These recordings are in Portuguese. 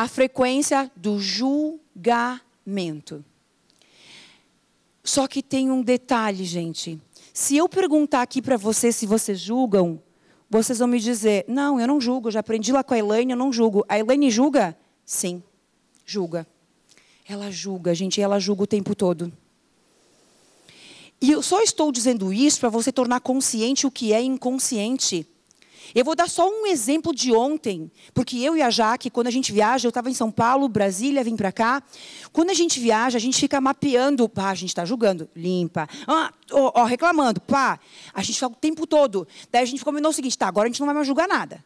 a frequência do julgamento. Só que tem um detalhe, gente. Se eu perguntar aqui para vocês se vocês julgam, vocês vão me dizer: não, eu não julgo, já aprendi lá com a Elaine, eu não julgo. A Elaine julga? Sim, julga. Ela julga, gente, ela julga o tempo todo. E eu só estou dizendo isso para você tornar consciente o que é inconsciente. Eu vou dar só um exemplo de ontem, porque eu e a Jaque, quando a gente viaja, eu estava em São Paulo, Brasília, vim para cá. Quando a gente viaja, a gente fica mapeando, pá, a gente está julgando, limpa, ah, reclamando, pá. A gente fica o tempo todo. Daí a gente combinou o seguinte, tá, agora a gente não vai mais julgar nada.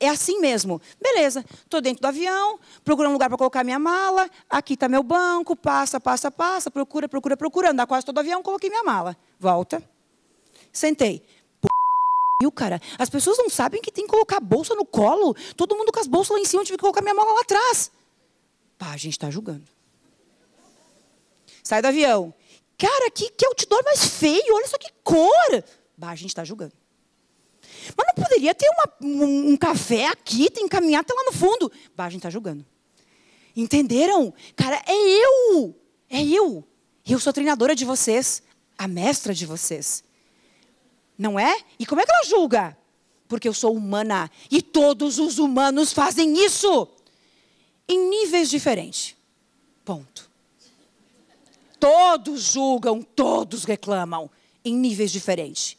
É, é assim mesmo. Beleza, estou dentro do avião, procuro um lugar para colocar minha mala, aqui está meu banco, passa, passa, passa, procura, procura, procura, andar quase todo o avião, coloquei minha mala. Volta, sentei. Brasil, cara. As pessoas não sabem que tem que colocar a bolsa no colo. Todo mundo com as bolsas lá em cima, eu tive que colocar minha mala lá atrás. Pá, a gente está julgando. Sai do avião. Cara, que, que outdoor mais feio, olha só que cor. Bah, a gente está julgando. Mas não poderia ter uma, um, um, café aqui, tem que caminhar até lá no fundo. Bah, a gente está julgando. Entenderam? Cara, é eu. É eu. Eu sou a treinadora de vocês, a mestra de vocês não é? E como é que ela julga? Porque eu sou humana e todos os humanos fazem isso em níveis diferentes. Ponto. Todos julgam, todos reclamam em níveis diferentes.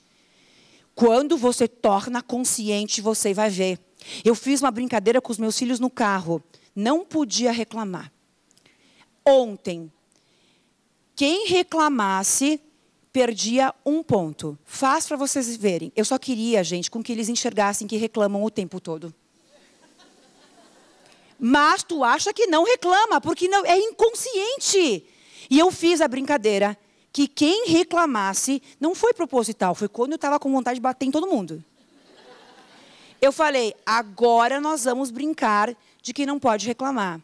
Quando você torna consciente, você vai ver. Eu fiz uma brincadeira com os meus filhos no carro. Não podia reclamar. Ontem, quem reclamasse perdia um ponto. Faz para vocês verem. Eu só queria, gente, com que eles enxergassem que reclamam o tempo todo. Mas tu acha que não reclama, porque não é inconsciente. E eu fiz a brincadeira que quem reclamasse não foi proposital, foi quando eu estava com vontade de bater em todo mundo. Eu falei, agora nós vamos brincar de que não pode reclamar.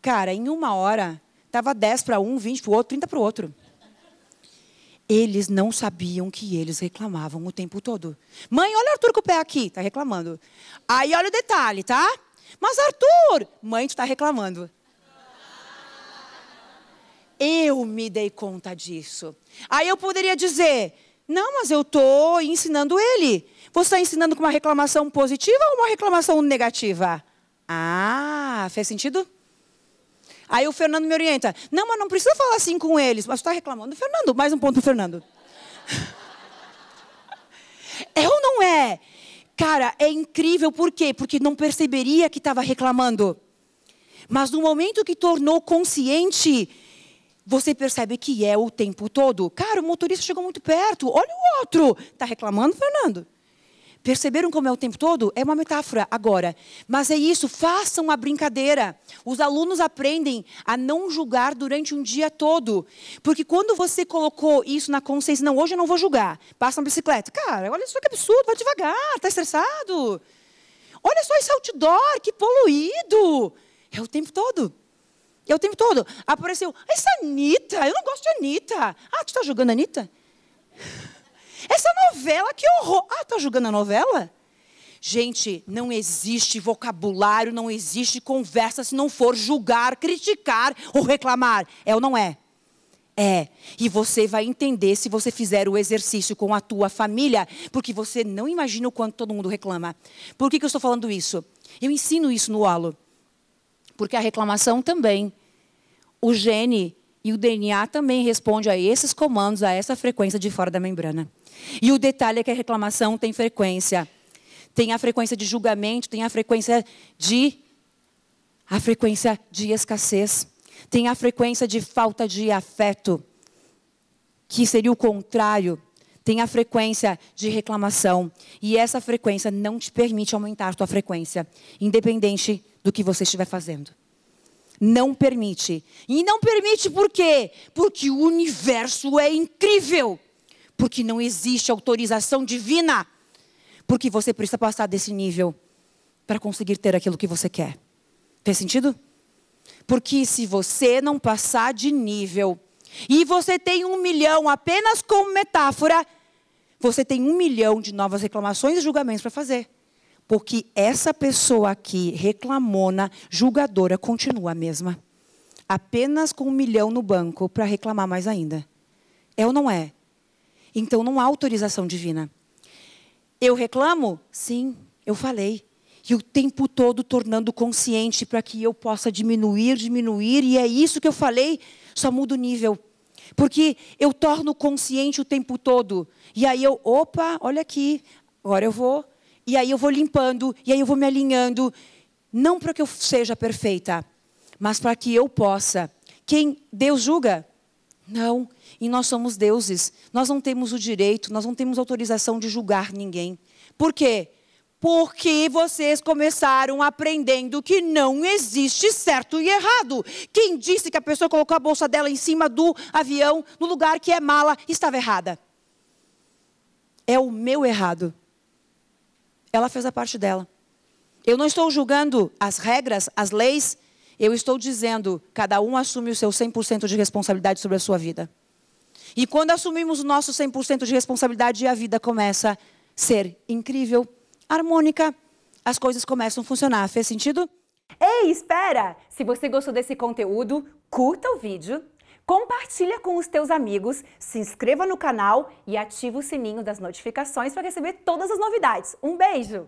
Cara, em uma hora, estava 10 para um, 20 para o outro, 30 para o outro. Eles não sabiam que eles reclamavam o tempo todo. Mãe, olha o Arthur com o pé aqui, tá reclamando. Aí olha o detalhe, tá? Mas Arthur, mãe, tu está reclamando. Eu me dei conta disso. Aí eu poderia dizer: não, mas eu estou ensinando ele. Você está ensinando com uma reclamação positiva ou uma reclamação negativa? Ah, fez sentido? Aí o Fernando me orienta: Não, mas não precisa falar assim com eles. Mas está reclamando. Fernando, mais um ponto pro Fernando. é ou não é? Cara, é incrível, por quê? Porque não perceberia que estava reclamando. Mas no momento que tornou consciente, você percebe que é o tempo todo. Cara, o motorista chegou muito perto. Olha o outro. Está reclamando, Fernando? Perceberam como é o tempo todo? É uma metáfora agora. Mas é isso, façam a brincadeira. Os alunos aprendem a não julgar durante um dia todo. Porque quando você colocou isso na consciência, não, hoje eu não vou julgar. Passa na bicicleta. Cara, olha só que absurdo, vai devagar, Está estressado. Olha só esse outdoor, que poluído. É o tempo todo. É o tempo todo. Apareceu, essa Anitta, eu não gosto de Anitta. Ah, tu está julgando a Anitta? Essa novela, que horror! Ah, tá julgando a novela? Gente, não existe vocabulário, não existe conversa se não for julgar, criticar ou reclamar. É ou não é? É. E você vai entender se você fizer o exercício com a tua família, porque você não imagina o quanto todo mundo reclama. Por que, que eu estou falando isso? Eu ensino isso no Alo. Porque a reclamação também. O gene e o DNA também responde a esses comandos, a essa frequência de fora da membrana. E o detalhe é que a reclamação tem frequência. Tem a frequência de julgamento, tem a frequência de a frequência de escassez, tem a frequência de falta de afeto, que seria o contrário, tem a frequência de reclamação, e essa frequência não te permite aumentar a tua frequência, independente do que você estiver fazendo. Não permite. E não permite por quê? Porque o universo é incrível. Porque não existe autorização divina. Porque você precisa passar desse nível para conseguir ter aquilo que você quer. Fez sentido? Porque se você não passar de nível e você tem um milhão apenas como metáfora, você tem um milhão de novas reclamações e julgamentos para fazer. Porque essa pessoa aqui, reclamona, julgadora, continua a mesma. Apenas com um milhão no banco para reclamar mais ainda. É ou não é? Então não há autorização divina. Eu reclamo? Sim, eu falei. E o tempo todo tornando consciente para que eu possa diminuir, diminuir. E é isso que eu falei, só muda o nível. Porque eu torno consciente o tempo todo. E aí eu, opa, olha aqui, agora eu vou. E aí eu vou limpando, e aí eu vou me alinhando. Não para que eu seja perfeita, mas para que eu possa. Quem Deus julga, não, e nós somos deuses. Nós não temos o direito, nós não temos autorização de julgar ninguém. Por quê? Porque vocês começaram aprendendo que não existe certo e errado. Quem disse que a pessoa colocou a bolsa dela em cima do avião, no lugar que é mala, estava errada? É o meu errado. Ela fez a parte dela. Eu não estou julgando as regras, as leis, eu estou dizendo, cada um assume o seu 100% de responsabilidade sobre a sua vida. E quando assumimos o nosso 100% de responsabilidade, a vida começa a ser incrível, harmônica, as coisas começam a funcionar. Fez sentido? Ei, espera! Se você gostou desse conteúdo, curta o vídeo, compartilha com os teus amigos, se inscreva no canal e ativa o sininho das notificações para receber todas as novidades. Um beijo!